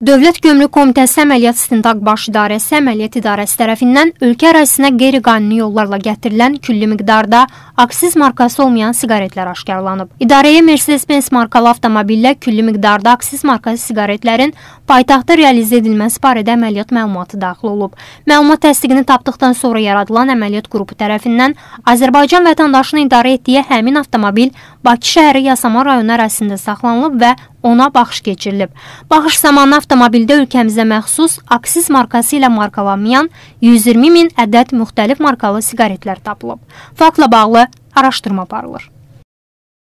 Dövlət Gömrük Komitəsi Əməliyyat İstintaq Baş İdarəsi Əməliyyat İdarəsi tərəfindən ölkə ərazisinə qeyri-qanuni yollarla gətirilən külli miqdarda aksiz markası olmayan siqaretlər aşkarlanıb. İdarəyə Mercedes-Benz markalı avtomobillə külli miqdarda aksiz markası siqaretlərin paytaxtda realizə edilməsi barədə əməliyyat məlumatı daxil olub. Məlumat təsdiqini tapdıqdan sonra yaradılan əməliyyat qrupu tərəfindən Azərbaycan vətəndaşını idarə etdiyi həmin avtomobil Bakı şəhəri Yasamal rayonu ərazisində saxlanılıb və ona baxış keçirilib. Baxış zamanı avtomobildə ölkəmizə məxsus aksiz markası ilə markalanmayan 120 min ədəd müxtəlif markalı siqaretlər tapılıb. Faktla bağlı araşdırma aparılır.